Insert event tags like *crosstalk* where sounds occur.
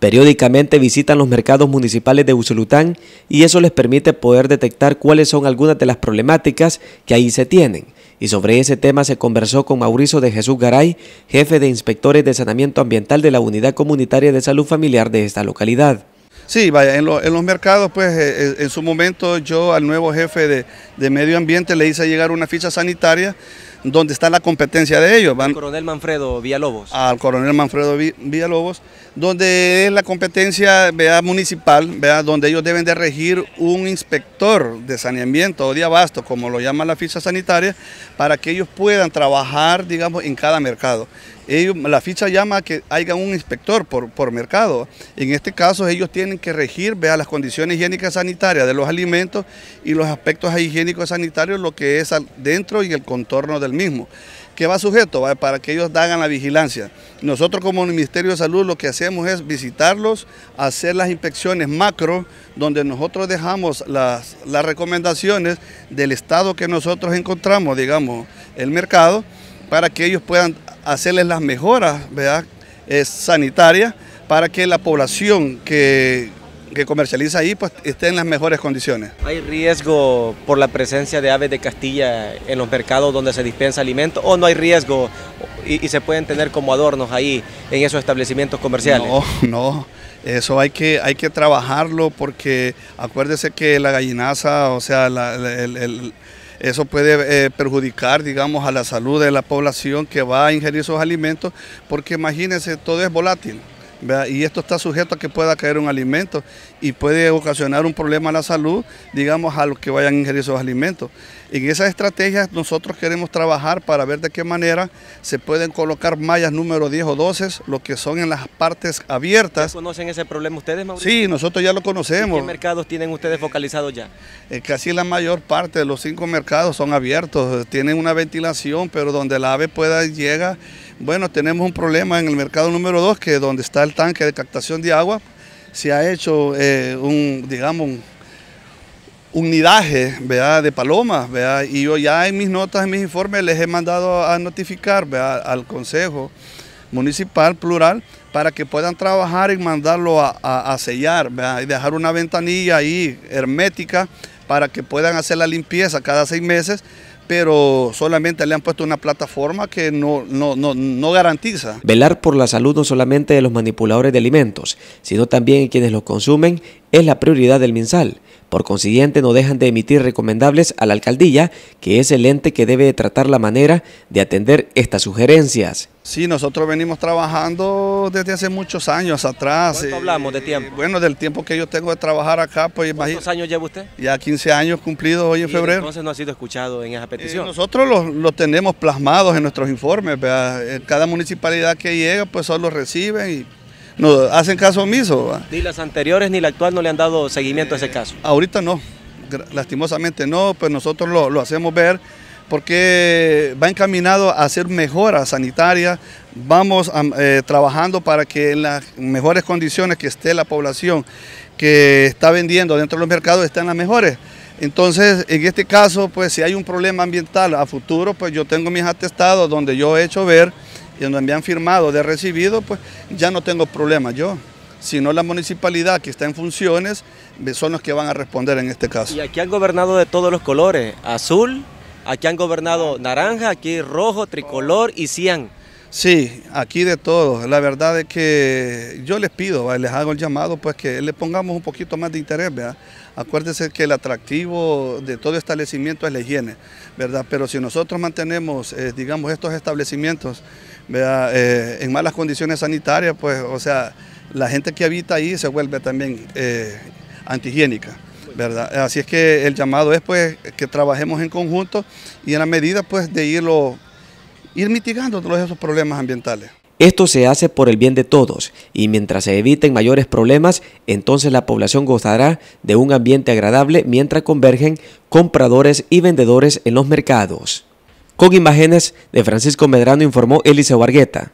Periódicamente visitan los mercados municipales de Usulután y eso les permite poder detectar cuáles son algunas de las problemáticas que ahí se tienen. Y sobre ese tema se conversó con Mauricio de Jesús Garay, jefe de inspectores de saneamiento ambiental de la Unidad Comunitaria de Salud Familiar de esta localidad. Sí, vaya, en, los mercados, pues eh, eh, en su momento yo al nuevo jefe de, de medio ambiente le hice llegar una ficha sanitaria donde está la competencia de ellos. al coronel Manfredo Villalobos. Al coronel Manfredo Villalobos, donde es la competencia vea, municipal, vea, donde ellos deben de regir un inspector de saneamiento o de abasto, como lo llama la ficha sanitaria, para que ellos puedan trabajar, digamos, en cada mercado la ficha llama a que haya un inspector por, mercado. En este caso, ellos tienen que regir vea, las condiciones higiénicas sanitarias de los alimentos y los aspectos higiénicos sanitarios, lo que es dentro y el contorno del mismo. ¿Qué va sujeto? Para que ellos hagan la vigilancia. Nosotros como Ministerio de Salud lo que hacemos es visitarlos, hacer las inspecciones macro, donde nosotros dejamos las, las recomendaciones del estado que nosotros encontramos, digamos, el mercado, para que ellos puedan hacerles las mejoras ¿verdad? Eh, sanitarias para que la población que, comercializa ahí pues, esté en las mejores condiciones. ¿Hay riesgo por la presencia de aves de Castilla en los mercados donde se dispensa alimento o no hay riesgo y, se pueden tener como adornos ahí en esos establecimientos comerciales? No, *laughs* no, eso hay que, hay que trabajarlo porque acuérdese que la gallinaza, o sea, el eso puede eh, perjudicar, digamos, a la salud de la población que va a ingerir esos alimentos, porque imagínense, todo es volátil y esto está sujeto a que pueda caer un alimento y puede ocasionar un problema a la salud, digamos, a los que vayan a ingerir esos alimentos. En esas estrategias nosotros queremos trabajar para ver de qué manera se pueden colocar mallas número 10 o 12, lo que son en las partes abiertas. ¿Conocen ese problema ustedes, Mauricio? Sí, nosotros ya lo conocemos. ¿Qué mercados tienen ustedes focalizados ya? Eh, casi la mayor parte de los cinco mercados son abiertos, tienen una ventilación, pero donde la ave pueda llega bueno, tenemos un problema en el mercado número 2, que donde está el tanque de captación de agua, se ha hecho eh, un, digamos, un, nidaje de palomas, y yo ya en mis notas, en mis informes, les he mandado a notificar al Consejo Municipal Plural para que puedan trabajar y mandarlo a, a sellar y dejar una ventanilla ahí hermética para que puedan hacer la limpieza cada seis meses pero solamente le han puesto una plataforma que no, no, no, no garantiza. Velar por la salud no solamente de los manipuladores de alimentos, sino también de quienes los consumen es la prioridad del MinSal. Por consiguiente, no dejan de emitir recomendables a la alcaldía, que es el ente que debe tratar la manera de atender estas sugerencias. Sí, nosotros venimos trabajando desde hace muchos años atrás. ¿Cuánto eh, hablamos de tiempo? Bueno, del tiempo que yo tengo de trabajar acá, pues ¿Cuántos años lleva usted? Ya 15 años cumplidos hoy en febrero. Entonces no ha sido escuchado en esa eh, petición. nosotros lo, tenemos plasmados en nuestros informes. Cada municipalidad que llega, pues solo reciben y nos hacen caso omiso. Ni las anteriores ni la actual no le han dado seguimiento a ese eh, caso. Ahorita no, lastimosamente no, pues nosotros lo, lo hacemos ver porque va encaminado a hacer mejoras sanitarias, vamos eh, trabajando para que en las mejores condiciones que esté la población que está vendiendo dentro de los mercados estén las mejores. Entonces, en este caso, pues si hay un problema ambiental a futuro, pues yo tengo mis atestados donde yo he hecho ver y donde me han firmado de recibido, pues ya no tengo problema yo sino la municipalidad que está en funciones, son los que van a responder en este caso. Y aquí han gobernado de todos los colores, azul, Aquí han gobernado naranja, aquí rojo, tricolor y cian. Sí, aquí de todo. La verdad es que yo les pido, les hago el llamado, pues que le pongamos un poquito más de interés, ¿verdad? Acuérdense que el atractivo de todo establecimiento es la higiene, ¿verdad? Pero si nosotros mantenemos, eh, digamos, estos establecimientos eh, en malas condiciones sanitarias, pues, o sea, la gente que habita ahí se vuelve también eh, antihigiénica. Así es que el llamado es pues, que trabajemos en conjunto y en la medida pues de irlo, ir mitigando todos esos problemas ambientales. Esto se hace por el bien de todos y mientras se eviten mayores problemas, entonces la población gozará de un ambiente agradable mientras convergen compradores y vendedores en los mercados. Con imágenes de Francisco Medrano informó Eliseo Vargueta.